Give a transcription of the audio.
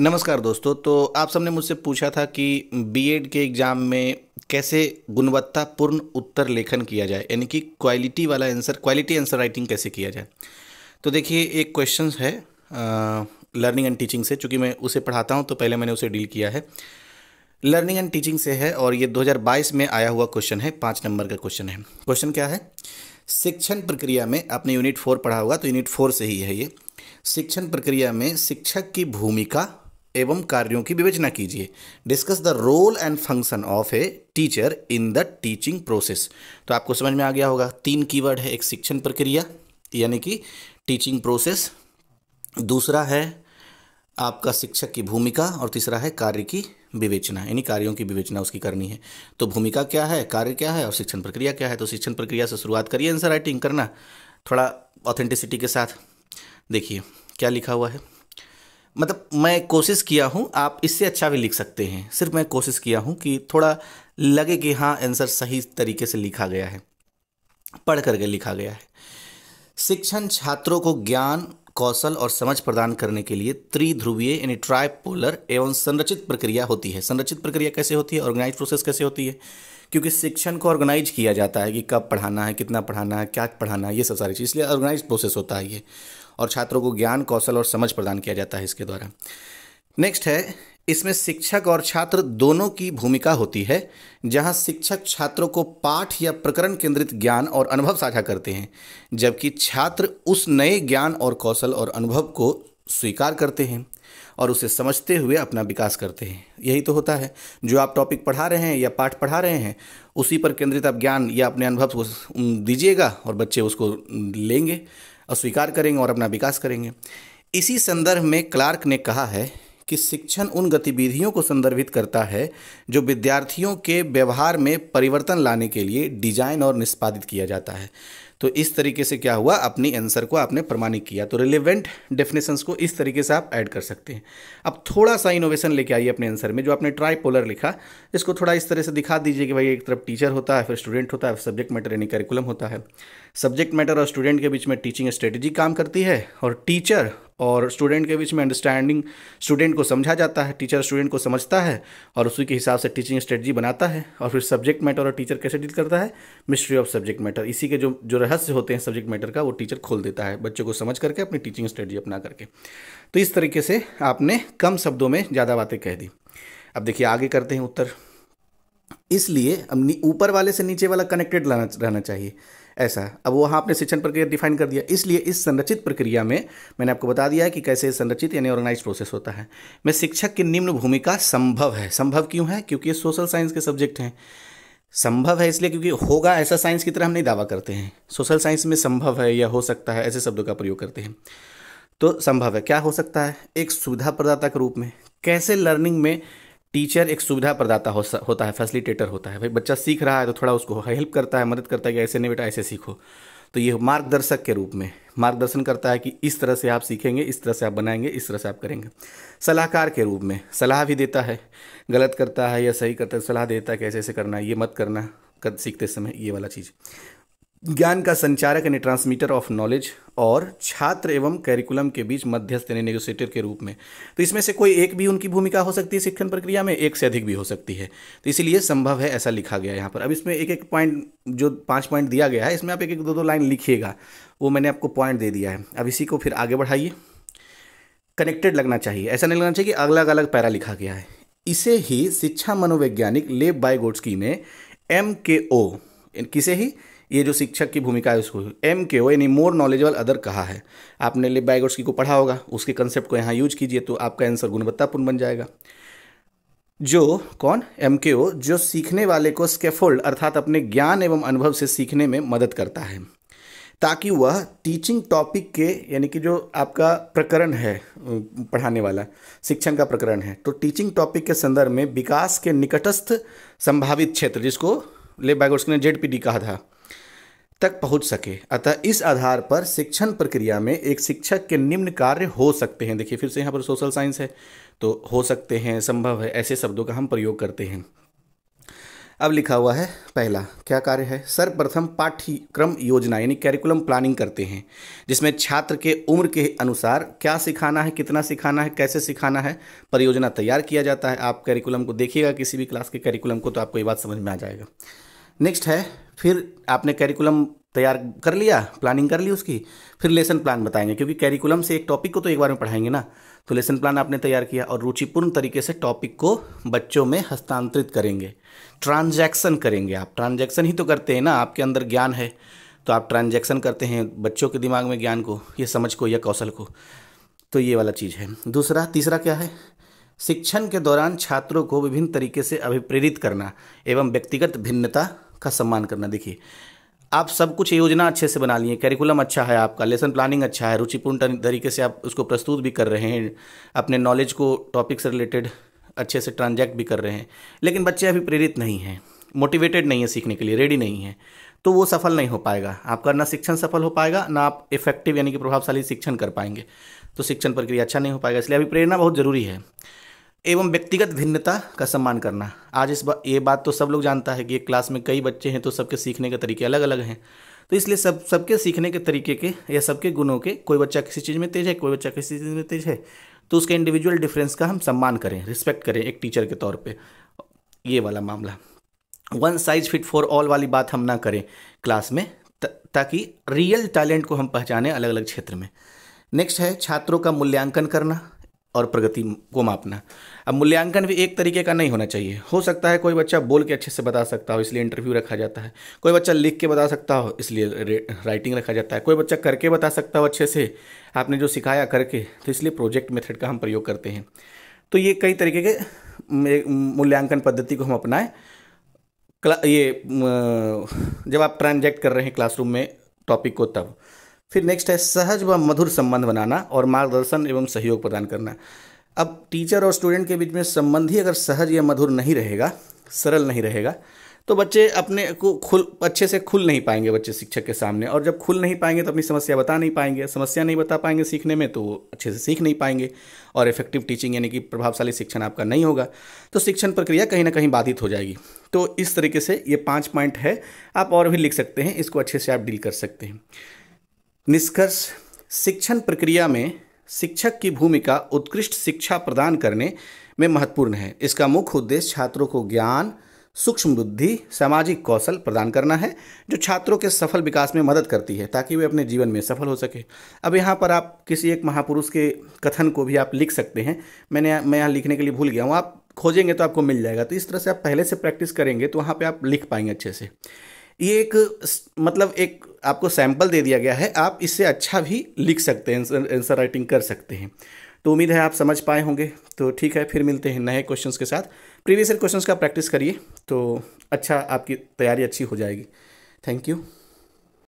नमस्कार दोस्तों तो आप सबने मुझसे पूछा था कि बीएड के एग्ज़ाम में कैसे गुणवत्तापूर्ण उत्तर लेखन किया जाए यानी कि क्वालिटी वाला आंसर क्वालिटी आंसर राइटिंग कैसे किया जाए तो देखिए एक क्वेश्चन है लर्निंग एंड टीचिंग से चूँकि मैं उसे पढ़ाता हूँ तो पहले मैंने उसे डील किया है लर्निंग एंड टीचिंग से है और ये 2022 में आया हुआ क्वेश्चन है पाँच नंबर का क्वेश्चन है क्वेश्चन क्या है शिक्षण प्रक्रिया में आपने यूनिट फोर पढ़ा होगा तो यूनिट फोर से ही है ये शिक्षण प्रक्रिया में शिक्षक की भूमिका एवं कार्यों की विवेचना कीजिए discuss the role and function of a teacher in the teaching process तो आपको समझ में आ गया होगा तीन कीवर्ड है एक शिक्षण प्रक्रिया यानी कि टीचिंग प्रोसेस दूसरा है आपका शिक्षक की भूमिका और तीसरा है कार्य की विवेचना यानी कार्यों की विवेचना उसकी करनी है तो भूमिका क्या है कार्य क्या है और शिक्षण प्रक्रिया क्या है तो शिक्षण प्रक्रिया से शुरुआत करिए आंसर राइटिंग करना थोड़ा ऑथेंटिसिटी के साथ देखिए क्या लिखा हुआ है मतलब मैं कोशिश किया हूँ आप इससे अच्छा भी लिख सकते हैं सिर्फ मैं कोशिश किया हूँ कि थोड़ा लगे कि हाँ आंसर सही तरीके से लिखा गया है पढ़ करके लिखा गया है शिक्षण छात्रों को ज्ञान कौशल और समझ प्रदान करने के लिए त्रिध्रुवीय यानी ट्राइपोलर एवं संरचित प्रक्रिया होती है संरचित प्रक्रिया कैसे होती है ऑर्गेनाइज प्रोसेस कैसे होती है क्योंकि शिक्षण को ऑर्गेनाइज किया जाता है कि कब पढ़ाना है कितना पढ़ाना है क्या पढ़ाना है ये सब सारी चीज़ इसलिए ऑर्गेनाइज प्रोसेस होता है ये और छात्रों को ज्ञान कौशल और समझ प्रदान किया जाता है इसके द्वारा नेक्स्ट है इसमें शिक्षक और छात्र दोनों की भूमिका होती है जहां शिक्षक छात्रों को पाठ या प्रकरण केंद्रित ज्ञान और अनुभव साझा करते हैं जबकि छात्र उस नए ज्ञान और कौशल और अनुभव को स्वीकार करते हैं और उसे समझते हुए अपना विकास करते हैं यही तो होता है जो आप टॉपिक पढ़ा रहे हैं या पाठ पढ़ा रहे हैं उसी पर केंद्रित आप ज्ञान या अपने अनुभव को दीजिएगा और बच्चे उसको लेंगे अस्वीकार करेंगे और अपना विकास करेंगे इसी संदर्भ में क्लार्क ने कहा है कि शिक्षण उन गतिविधियों को संदर्भित करता है जो विद्यार्थियों के व्यवहार में परिवर्तन लाने के लिए डिजाइन और निष्पादित किया जाता है तो इस तरीके से क्या हुआ अपनी आंसर को आपने प्रमाणित किया तो रिलेवेंट डेफिनेशंस को इस तरीके से आप ऐड कर सकते हैं अब थोड़ा सा इनोवेशन लेके आइए अपने आंसर में जो आपने ट्राईपोलर लिखा इसको थोड़ा इस तरह से दिखा दीजिए कि भाई एक तरफ टीचर होता है फिर स्टूडेंट होता है फिर सब्जेक्ट मैटर यानी करिकुलम होता है सब्जेक्ट मैटर और स्टूडेंट के बीच में टीचिंग स्ट्रेटेजी काम करती है और टीचर और स्टूडेंट के बीच में अंडरस्टैंडिंग स्टूडेंट को समझा जाता है टीचर स्टूडेंट को समझता है और उसी के हिसाब से टीचिंग स्ट्रेटजी बनाता है और फिर सब्जेक्ट मैटर और टीचर कैसे डील करता है मिस्ट्री ऑफ सब्जेक्ट मैटर इसी के जो जो रहस्य होते हैं सब्जेक्ट मैटर का वो टीचर खोल देता है बच्चों को समझ करके अपनी टीचिंग स्ट्रेटजी अपना करके तो इस तरीके से आपने कम शब्दों में ज़्यादा बातें कह दी अब देखिए आगे करते हैं उत्तर इसलिए अब ऊपर वाले से नीचे वाला कनेक्टेड रहना चाहिए ऐसा अब वहाँ आपने शिक्षण प्रक्रिया डिफाइन कर दिया इसलिए इस संरचित प्रक्रिया में मैंने आपको बता दिया है कि कैसे संरचित यानी ऑर्गेनाइज प्रोसेस होता है मैं शिक्षक की निम्न भूमिका संभव है संभव क्यों है क्योंकि ये सोशल साइंस के सब्जेक्ट हैं संभव है इसलिए क्योंकि होगा ऐसा साइंस की तरह हम नहीं दावा करते हैं सोशल साइंस में संभव है या हो सकता है ऐसे शब्दों का प्रयोग करते हैं तो संभव है क्या हो सकता है एक सुविधा प्रदाता के रूप में कैसे लर्निंग में टीचर एक सुविधा प्रदाता हो, होता है फैसिलिटेटर होता है भाई बच्चा सीख रहा है तो थोड़ा उसको हेल्प करता है मदद करता है कि ऐसे नहीं बेटा ऐसे सीखो तो ये मार्गदर्शक के रूप में मार्गदर्शन करता है कि इस तरह से आप सीखेंगे इस तरह से आप बनाएंगे इस तरह से आप करेंगे सलाहकार के रूप में सलाह भी देता है गलत करता है या सही करता है सलाह देता है कैसे ऐसे करना है ये मत करना कर, सीखते समय ये वाला चीज़ ज्ञान का संचारक यानी ट्रांसमीटर ऑफ नॉलेज और छात्र एवं कैरिकुलम के बीच मध्यस्थ यानी नेगोशिएटर के रूप में तो इसमें से कोई एक भी उनकी भूमिका हो सकती है शिक्षण प्रक्रिया में एक से अधिक भी हो सकती है तो इसीलिए संभव है ऐसा लिखा गया यहाँ पर अब इसमें एक एक पॉइंट जो पाँच पॉइंट दिया गया है इसमें आप एक एक दो दो लाइन लिखिएगा वो मैंने आपको पॉइंट दे दिया है अब इसी को फिर आगे बढ़ाइए कनेक्टेड लगना चाहिए ऐसा नहीं लगना चाहिए कि अलग अलग पैरा लिखा गया है इसे ही शिक्षा मनोवैज्ञानिक लेब गोड्सकी ने एम के ओ किसे ही ये जो शिक्षक की भूमिका है उसको एम के ओ यानी मोर नॉलेजेबल अदर कहा है आपने लिप बायगोट्सकी को पढ़ा होगा उसके कंसेप्ट को यहाँ यूज कीजिए तो आपका आंसर गुणवत्तापूर्ण बन जाएगा जो कौन एम के ओ जो सीखने वाले को स्केफोल्ड अर्थात अपने ज्ञान एवं अनुभव से सीखने में मदद करता है ताकि वह टीचिंग टॉपिक के यानी कि जो आपका प्रकरण है पढ़ाने वाला शिक्षण का प्रकरण है तो टीचिंग टॉपिक के संदर्भ में विकास के निकटस्थ संभावित क्षेत्र जिसको ले बैगोर्स ने जेड कहा था तक पहुंच सके अतः इस आधार पर शिक्षण प्रक्रिया में एक शिक्षक के निम्न कार्य हो सकते हैं देखिए फिर से यहाँ पर सोशल साइंस है तो हो सकते हैं संभव है ऐसे शब्दों का हम प्रयोग करते हैं अब लिखा हुआ है पहला क्या कार्य है सर्वप्रथम पाठ्यक्रम योजना यानी कैरिकुलम प्लानिंग करते हैं जिसमें छात्र के उम्र के अनुसार क्या सिखाना है कितना सिखाना है कैसे सिखाना है परियोजना तैयार किया जाता है आप कैरिकुलम को देखिएगा किसी भी क्लास के कैरिकुलम को तो आपको ये बात समझ में आ जाएगा नेक्स्ट है फिर आपने कैरिकुलम तैयार कर लिया प्लानिंग कर ली उसकी फिर लेसन प्लान बताएंगे क्योंकि कैरिकुलम से एक टॉपिक को तो एक बार में पढ़ाएंगे ना तो लेसन प्लान आपने तैयार किया और रुचिपूर्ण तरीके से टॉपिक को बच्चों में हस्तांतरित करेंगे ट्रांजैक्शन करेंगे आप ट्रांजैक्शन ही तो करते हैं ना आपके अंदर ज्ञान है तो आप ट्रांजैक्शन करते हैं बच्चों के दिमाग में ज्ञान को या समझ को या कौशल को तो ये वाला चीज़ है दूसरा तीसरा क्या है शिक्षण के दौरान छात्रों को विभिन्न तरीके से अभिप्रेरित करना एवं व्यक्तिगत भिन्नता का सम्मान करना देखिए आप सब कुछ योजना अच्छे से बना लिए करिकुलम अच्छा है आपका लेसन प्लानिंग अच्छा है रुचिपूर्ण तरीके से आप उसको प्रस्तुत भी कर रहे हैं अपने नॉलेज को टॉपिक से रिलेटेड अच्छे से ट्रांजैक्ट भी कर रहे हैं लेकिन बच्चे अभी प्रेरित नहीं हैं मोटिवेटेड नहीं है सीखने के लिए रेडी नहीं है तो वो सफल नहीं हो पाएगा आपका ना शिक्षण सफल हो पाएगा ना आप इफेक्टिव यानी कि प्रभावशाली शिक्षण कर पाएंगे तो शिक्षण प्रक्रिया अच्छा नहीं हो पाएगा इसलिए अभी प्रेरणा बहुत ज़रूरी है एवं व्यक्तिगत भिन्नता का सम्मान करना आज इस बा, ये बात तो सब लोग जानता है कि एक क्लास में कई बच्चे हैं तो सबके सीखने के तरीके अलग अलग हैं तो इसलिए सब सबके सीखने के तरीके के या सबके गुणों के कोई बच्चा किसी चीज़ में तेज है कोई बच्चा किसी चीज़ में तेज है तो उसके इंडिविजुअल डिफरेंस का हम सम्मान करें रिस्पेक्ट करें एक टीचर के तौर पर ये वाला मामला one size fit for all वाली बात हम ना करें क्लास में ताकि रियल टैलेंट को हम पहचाने अलग अलग क्षेत्र में नेक्स्ट है छात्रों का मूल्यांकन करना और प्रगति को मापना अब मूल्यांकन भी एक तरीके का नहीं होना चाहिए हो सकता है कोई बच्चा बोल के अच्छे से बता सकता हो इसलिए इंटरव्यू रखा जाता है कोई बच्चा लिख के बता सकता हो इसलिए राइटिंग रखा जाता है कोई बच्चा करके बता सकता हो अच्छे से आपने जो सिखाया करके तो इसलिए प्रोजेक्ट मेथड का हम प्रयोग करते हैं तो ये कई तरीके के मूल्यांकन पद्धति को हम अपनाएं ये जब आप ट्रांजेक्ट कर रहे हैं क्लासरूम में टॉपिक को तब फिर नेक्स्ट है सहज व मधुर संबंध बनाना और मार्गदर्शन एवं सहयोग प्रदान करना अब टीचर और स्टूडेंट के बीच में संबंध ही अगर सहज या मधुर नहीं रहेगा सरल नहीं रहेगा तो बच्चे अपने को खुल अच्छे से खुल नहीं पाएंगे बच्चे शिक्षक के सामने और जब खुल नहीं पाएंगे तो अपनी समस्या बता नहीं पाएंगे समस्या नहीं बता पाएंगे सीखने में तो वो अच्छे से सीख नहीं पाएंगे और इफेक्टिव टीचिंग यानी कि प्रभावशाली शिक्षण आपका नहीं होगा तो शिक्षण प्रक्रिया कहीं ना कहीं बाधित हो जाएगी तो इस तरीके से ये पाँच पॉइंट है आप और भी लिख सकते हैं इसको अच्छे से आप डील कर सकते हैं निष्कर्ष शिक्षण प्रक्रिया में शिक्षक की भूमिका उत्कृष्ट शिक्षा प्रदान करने में महत्वपूर्ण है इसका मुख्य उद्देश्य छात्रों को ज्ञान सूक्ष्म बुद्धि सामाजिक कौशल प्रदान करना है जो छात्रों के सफल विकास में मदद करती है ताकि वे अपने जीवन में सफल हो सके अब यहाँ पर आप किसी एक महापुरुष के कथन को भी आप लिख सकते हैं मैंने मैं यहाँ लिखने के लिए भूल गया हूँ आप खोजेंगे तो आपको मिल जाएगा तो इस तरह से आप पहले से प्रैक्टिस करेंगे तो वहाँ पर आप लिख पाएंगे अच्छे से ये एक मतलब एक आपको सैम्पल दे दिया गया है आप इससे अच्छा भी लिख सकते हैं आंसर राइटिंग कर सकते हैं तो उम्मीद है आप समझ पाए होंगे तो ठीक है फिर मिलते हैं नए क्वेश्चंस के साथ प्रीवियस ईयर क्वेश्चंस का प्रैक्टिस करिए तो अच्छा आपकी तैयारी अच्छी हो जाएगी थैंक यू